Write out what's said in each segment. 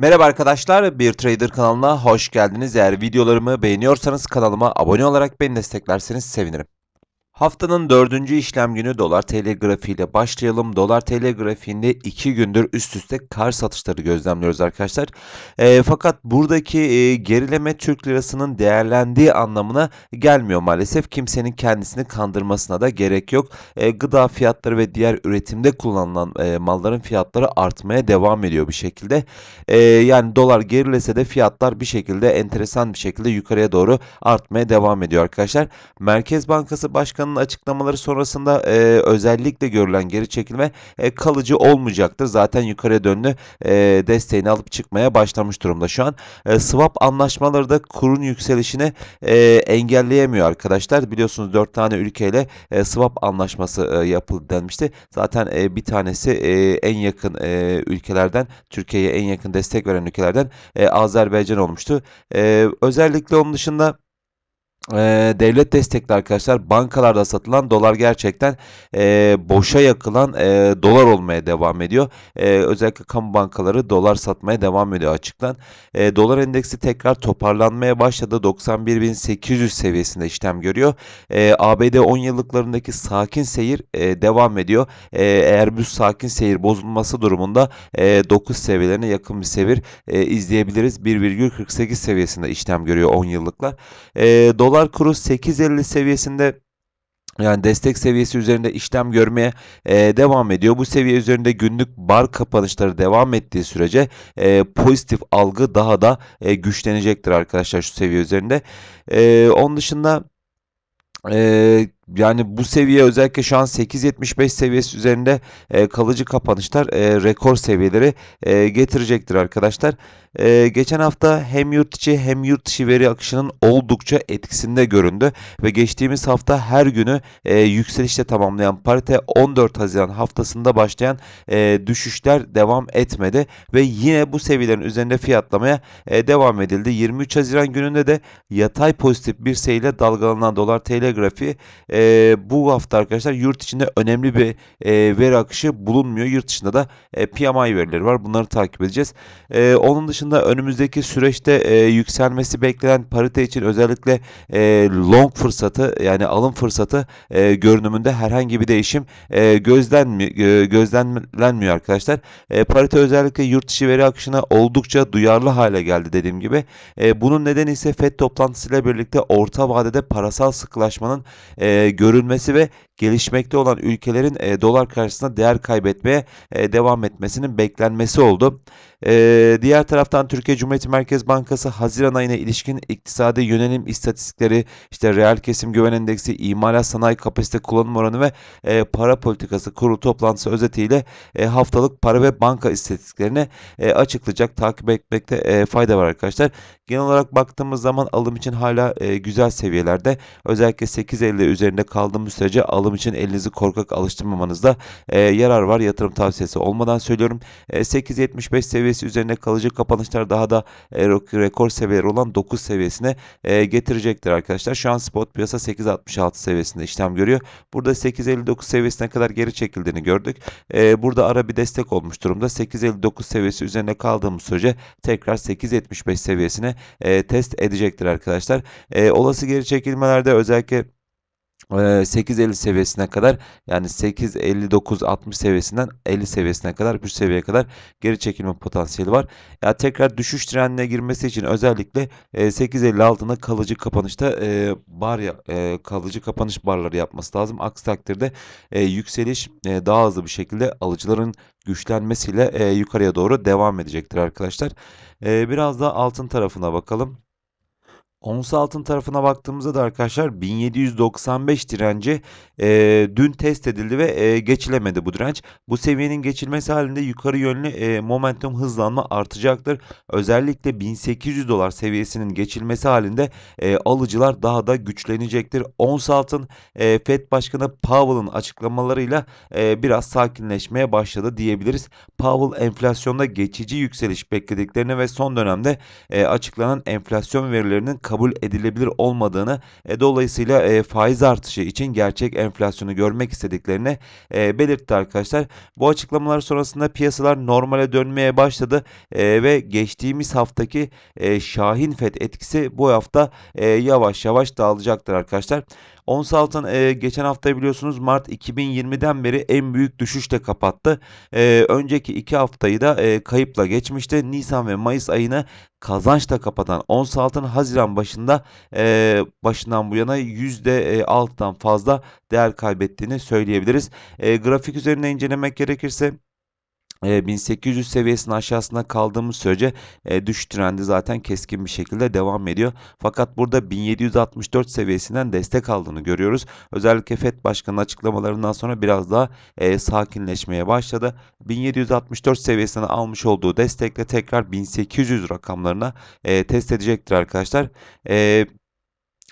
Merhaba arkadaşlar, Bir Trader kanalına hoş geldiniz. Eğer videolarımı beğeniyorsanız kanalıma abone olarak beni desteklerseniz sevinirim. Haftanın dördüncü işlem günü dolar tl grafiğiyle başlayalım. Dolar tl grafiğinde iki gündür üst üste kar satışları gözlemliyoruz arkadaşlar. E, fakat buradaki e, gerileme Türk lirasının değerlendiği anlamına gelmiyor maalesef. Kimsenin kendisini kandırmasına da gerek yok. E, gıda fiyatları ve diğer üretimde kullanılan e, malların fiyatları artmaya devam ediyor bir şekilde. E, yani dolar gerilese de fiyatlar bir şekilde enteresan bir şekilde yukarıya doğru artmaya devam ediyor arkadaşlar. Merkez Bankası Başkanı Bakan'ın açıklamaları sonrasında e, özellikle görülen geri çekilme e, kalıcı olmayacaktır. Zaten yukarı dönlü e, desteğini alıp çıkmaya başlamış durumda şu an. E, swap anlaşmaları da kurun yükselişini e, engelleyemiyor arkadaşlar. Biliyorsunuz 4 tane ülkeyle e, swap anlaşması e, yapıldı denmişti. Zaten e, bir tanesi e, en yakın e, ülkelerden Türkiye'ye en yakın destek veren ülkelerden e, Azerbaycan olmuştu. E, özellikle onun dışında e, devlet destekli arkadaşlar bankalarda satılan dolar gerçekten e, boşa yakılan e, dolar olmaya devam ediyor. E, özellikle kamu bankaları dolar satmaya devam ediyor açıktan. E, dolar endeksi tekrar toparlanmaya başladı. 91.800 seviyesinde işlem görüyor. E, ABD 10 yıllıklarındaki sakin seyir e, devam ediyor. E, eğer bu sakin seyir bozulması durumunda e, 9 seviyelerine yakın bir sevir e, izleyebiliriz. 1,48 seviyesinde işlem görüyor 10 yıllıklar. E, dolar dolar kuru 8.50 seviyesinde yani destek seviyesi üzerinde işlem görmeye e, devam ediyor. Bu seviye üzerinde günlük bar kapanışları devam ettiği sürece e, pozitif algı daha da e, güçlenecektir arkadaşlar şu seviye üzerinde. E, onun dışında e, yani bu seviye özellikle şu an 8.75 seviyesi üzerinde e, kalıcı kapanışlar e, rekor seviyeleri e, getirecektir arkadaşlar. E, geçen hafta hem yurt içi hem yurt dışı veri akışının oldukça etkisinde göründü ve geçtiğimiz hafta her günü e, yükselişle tamamlayan parite 14 Haziran haftasında başlayan e, düşüşler devam etmedi ve yine bu seviyelerin üzerinde fiyatlamaya e, devam edildi. 23 Haziran gününde de yatay pozitif bir seyirle dalgalanan dolar TL grafiği e, e, bu hafta arkadaşlar yurt içinde önemli bir e, veri akışı bulunmuyor. Yurt dışında da e, PMI verileri var. Bunları takip edeceğiz. E, onun dışında önümüzdeki süreçte e, yükselmesi beklenen parite için özellikle e, long fırsatı yani alım fırsatı e, görünümünde herhangi bir değişim e, gözlenmi, e, gözlenmiyor arkadaşlar. E, parite özellikle yurt dışı veri akışına oldukça duyarlı hale geldi dediğim gibi. E, bunun nedeni ise FED toplantısıyla birlikte orta vadede parasal sıkılaşmanın e, görülmesi ve gelişmekte olan ülkelerin e, dolar karşısında değer kaybetmeye e, devam etmesinin beklenmesi oldu. E, diğer taraftan Türkiye Cumhuriyeti Merkez Bankası Haziran ayına ilişkin iktisadi yönelim istatistikleri, işte reel kesim güven endeksi, imalat sanayi kapasite kullanım oranı ve e, para politikası kurulu toplantısı özetiyle e, haftalık para ve banka istatistiklerini e, açıklayacak. Takip etmekte e, fayda var arkadaşlar. Genel olarak baktığımız zaman alım için hala e, güzel seviyelerde. Özellikle 8.50 üzerinde kaldığımız sürece alım alım için elinizi korkak alıştırmamanızda e, yarar var. Yatırım tavsiyesi olmadan söylüyorum. E, 8.75 seviyesi üzerine kalıcı kapanışlar daha da e, rekor seviyeler olan 9 seviyesine e, getirecektir arkadaşlar. Şu an spot piyasa 8.66 seviyesinde işlem görüyor. Burada 8.59 seviyesine kadar geri çekildiğini gördük. E, burada ara bir destek olmuş durumda. 8.59 seviyesi üzerine kaldığımız sürece tekrar 8.75 seviyesine e, test edecektir arkadaşlar. E, olası geri çekilmelerde özellikle 8.50 seviyesine kadar yani 8.59-60 seviyesinden 50 seviyesine kadar bu seviyeye kadar geri çekilme potansiyeli var. Ya yani tekrar düşüş trendine girmesi için özellikle 8.50 altında kalıcı kapanışta bar kalıcı kapanış barları yapması lazım. Aksi takdirde yükseliş daha hızlı bir şekilde alıcıların güçlenmesiyle yukarıya doğru devam edecektir arkadaşlar. Biraz da altın tarafına bakalım. Ons altın tarafına baktığımızda da arkadaşlar 1795 direnci e, dün test edildi ve e, geçilemedi bu direnç. Bu seviyenin geçilmesi halinde yukarı yönlü e, momentum hızlanma artacaktır. Özellikle 1800 dolar seviyesinin geçilmesi halinde e, alıcılar daha da güçlenecektir. Ons altın e, FED Başkanı Powell'ın açıklamalarıyla e, biraz sakinleşmeye başladı diyebiliriz. Powell enflasyonda geçici yükseliş beklediklerini ve son dönemde e, açıklanan enflasyon verilerinin kabul edilebilir olmadığını e, dolayısıyla e, faiz artışı için gerçek enflasyonu görmek istediklerini e, belirtti arkadaşlar. Bu açıklamalar sonrasında piyasalar normale dönmeye başladı e, ve geçtiğimiz haftaki e, Şahin FED etkisi bu hafta e, yavaş yavaş dağılacaktır arkadaşlar. Ons altın e, geçen hafta biliyorsunuz Mart 2020'den beri en büyük düşüşte kapattı. E, önceki iki haftayı da e, kayıpla geçmişti. Nisan ve Mayıs ayını kazançla kapatan ons altın Haziran başında e, başından bu yana %6'dan e, fazla değer kaybettiğini söyleyebiliriz. E, grafik üzerinde incelemek gerekirse 1800 seviyesinin aşağısına kaldığımız sürece e, düşüş trendi zaten keskin bir şekilde devam ediyor. Fakat burada 1764 seviyesinden destek aldığını görüyoruz. Özellikle FED Başkanı açıklamalarından sonra biraz daha e, sakinleşmeye başladı. 1764 seviyesine almış olduğu destekle tekrar 1800 rakamlarına e, test edecektir arkadaşlar. E,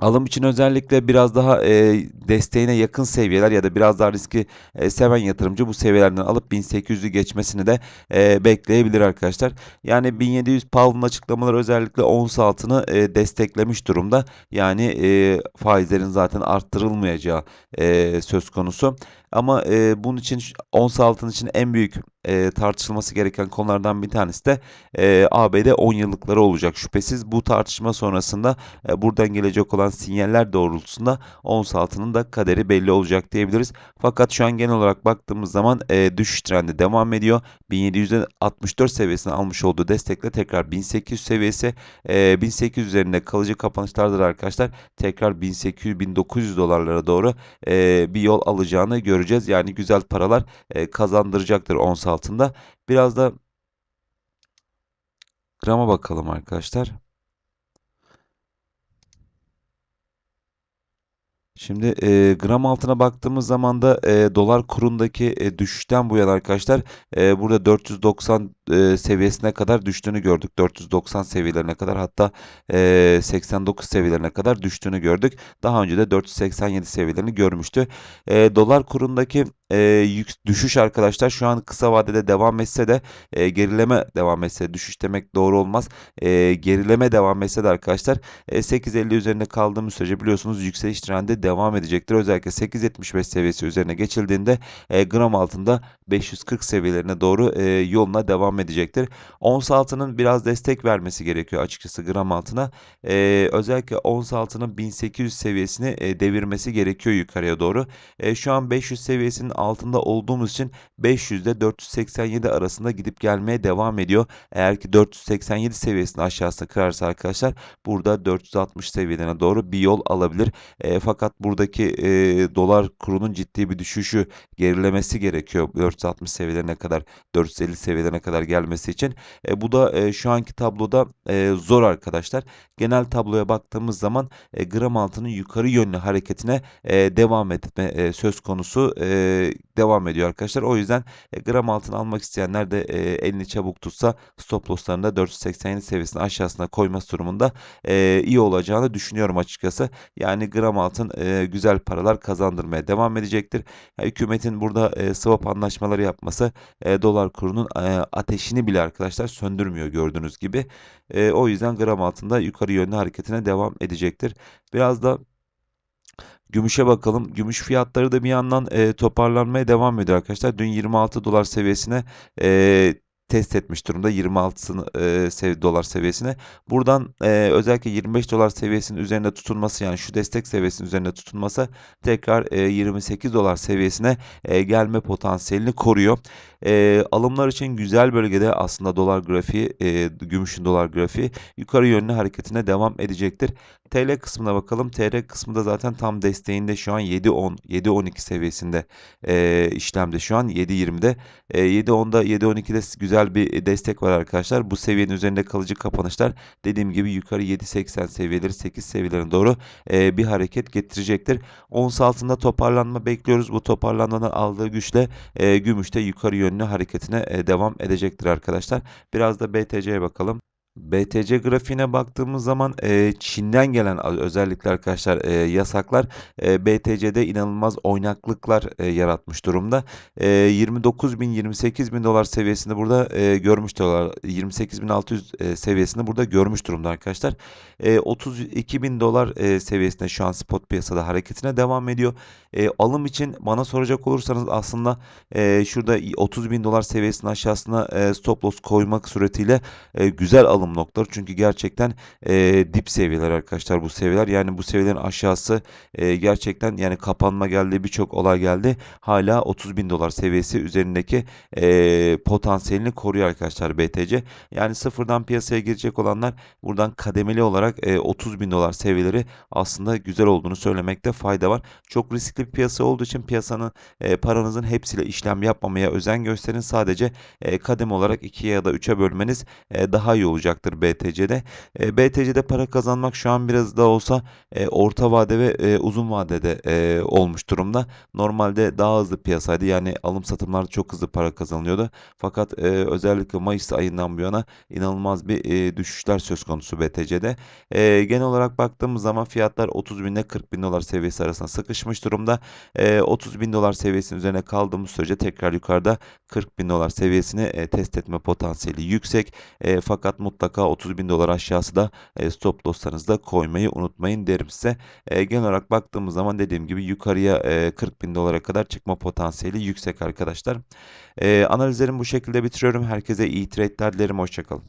Alım için özellikle biraz daha e, desteğine yakın seviyeler ya da biraz daha riski e, seven yatırımcı bu seviyelerden alıp 1800'ü geçmesini de e, bekleyebilir arkadaşlar. Yani 1700 Powell'ın açıklamaları özellikle ons altını e, desteklemiş durumda. Yani e, faizlerin zaten arttırılmayacağı e, söz konusu. Ama e, bunun için ons altın için en büyük e, tartışılması gereken konulardan bir tanesi de e, ABD 10 yıllıkları olacak. Şüphesiz bu tartışma sonrasında e, buradan gelecek olan sinyaller doğrultusunda ons altının da kaderi belli olacak diyebiliriz. Fakat şu an genel olarak baktığımız zaman e, düşüş trendi devam ediyor. 1764 seviyesine almış olduğu destekle tekrar 1800 seviyesi e, 1800 üzerinde kalıcı kapanışlardır arkadaşlar. Tekrar 1800-1900 dolarlara doğru e, bir yol alacağını görüyoruz göreceğiz. Yani güzel paralar e, kazandıracaktır ons altında. Biraz da grama bakalım arkadaşlar. Şimdi e, gram altına baktığımız zaman da e, dolar kurundaki e, düşüşten bu yana arkadaşlar e, burada 490 e, seviyesine kadar düştüğünü gördük. 490 seviyelerine kadar hatta e, 89 seviyelerine kadar düştüğünü gördük. Daha önce de 487 seviyelerini görmüştü. E, dolar kurundaki e, düşüş arkadaşlar şu an kısa vadede devam etse de e, gerileme devam etse düşüş demek doğru olmaz. E, gerileme devam etse de arkadaşlar e, 8.50 üzerinde kaldığımız sürece biliyorsunuz yükseliş trendi devam edecektir. Özellikle 8.75 seviyesi üzerine geçildiğinde e, gram altında 540 seviyelerine doğru e, yoluna devam devam edecektir. Ons altının biraz destek vermesi gerekiyor açıkçası gram altına. E, özellikle ons altının 1800 seviyesini e, devirmesi gerekiyor yukarıya doğru. E, şu an 500 seviyesinin altında olduğumuz için 500 ile 487 arasında gidip gelmeye devam ediyor. Eğer ki 487 seviyesini aşağısına kırarsa arkadaşlar burada 460 seviyelerine doğru bir yol alabilir. E, fakat buradaki e, dolar kurunun ciddi bir düşüşü gerilemesi gerekiyor. 460 seviyelerine kadar 450 seviyelerine kadar kadar gelmesi için. E, bu da e, şu anki tabloda e, zor arkadaşlar. Genel tabloya baktığımız zaman e, gram altının yukarı yönlü hareketine e, devam etme e, söz konusu e, devam ediyor arkadaşlar. O yüzden e, gram altın almak isteyenler de e, elini çabuk tutsa stop losslarını da 487 seviyesinin aşağısına koyması durumunda e, iyi olacağını düşünüyorum açıkçası. Yani gram altın e, güzel paralar kazandırmaya devam edecektir. Yani hükümetin burada e, swap anlaşmaları yapması e, dolar kurunun e, ateşini bile arkadaşlar söndürmüyor gördüğünüz gibi. E, o yüzden gram altında yukarı yönlü hareketine devam edecektir. Biraz da Gümüşe bakalım. Gümüş fiyatları da bir yandan e, toparlanmaya devam ediyor arkadaşlar. Dün 26 dolar seviyesine e, test etmiş durumda 26 e, dolar seviyesine. Buradan e, özellikle 25 dolar seviyesinin üzerinde tutulması yani şu destek seviyesinin üzerinde tutulması tekrar 28 e, dolar seviyesine gelme potansiyelini koruyor. alımlar için güzel bölgede aslında dolar grafiği, gümüşün dolar grafiği yukarı yönlü hareketine devam edecektir. TL kısmına bakalım. TL kısmında zaten tam desteğinde şu an 7.10, 7.12 seviyesinde e, işlemde şu an 7.20'de. E, 7.10'da, 7.12'de güzel güzel bir e, destek var arkadaşlar. Bu seviyenin üzerinde kalıcı kapanışlar dediğim gibi yukarı 7.80 seviyeleri 8 seviyelerine doğru e, bir hareket getirecektir. Ons altında toparlanma bekliyoruz. Bu toparlanmanın aldığı güçle e, gümüşte yukarı yönlü hareketine e, devam edecektir arkadaşlar. Biraz da BTC'ye bakalım. BTC grafiğine baktığımız zaman e, Çin'den gelen özellikle arkadaşlar e, yasaklar e, BTC'de inanılmaz oynaklıklar e, yaratmış durumda. E, 29 bin 28 bin dolar seviyesinde burada e, görmüş dolar 28 bin 600 e, seviyesinde burada görmüş durumda arkadaşlar. E, 32 bin dolar e, seviyesinde şu an spot piyasada hareketine devam ediyor. E, alım için bana soracak olursanız aslında e, şurada 30 bin dolar seviyesinin aşağısına e, stop loss koymak suretiyle e, güzel alım minimum noktaları. Çünkü gerçekten e, dip seviyeler arkadaşlar bu seviyeler. Yani bu seviyelerin aşağısı e, gerçekten yani kapanma geldi birçok olay geldi. Hala 30 bin dolar seviyesi üzerindeki e, potansiyelini koruyor arkadaşlar BTC. Yani sıfırdan piyasaya girecek olanlar buradan kademeli olarak e, 30 bin dolar seviyeleri aslında güzel olduğunu söylemekte fayda var. Çok riskli bir piyasa olduğu için piyasanın e, paranızın hepsiyle işlem yapmamaya özen gösterin. Sadece e, kademe olarak 2'ye ya da 3'e bölmeniz e, daha iyi olacak olacaktır BTC'de. E, BTC'de para kazanmak şu an biraz da olsa e, orta vade ve e, uzun vadede e, olmuş durumda. Normalde daha hızlı piyasaydı yani alım satımlarda çok hızlı para kazanılıyordu. Fakat e, özellikle Mayıs ayından bu yana inanılmaz bir e, düşüşler söz konusu BTC'de. E, genel olarak baktığımız zaman fiyatlar 30 bin ile 40 bin dolar seviyesi arasında sıkışmış durumda. E, 30 bin dolar seviyesinin üzerine kaldığımız sürece tekrar yukarıda 40 bin dolar seviyesini e, test etme potansiyeli yüksek. E, fakat mutlaka mutlaka 30 bin dolar aşağısı da e, stop dostlarınızda koymayı unutmayın derim size. E, genel olarak baktığımız zaman dediğim gibi yukarıya 40 e, bin dolara kadar çıkma potansiyeli yüksek arkadaşlar. Analizlerimi bu şekilde bitiriyorum. Herkese iyi trade'ler dilerim. Hoşçakalın.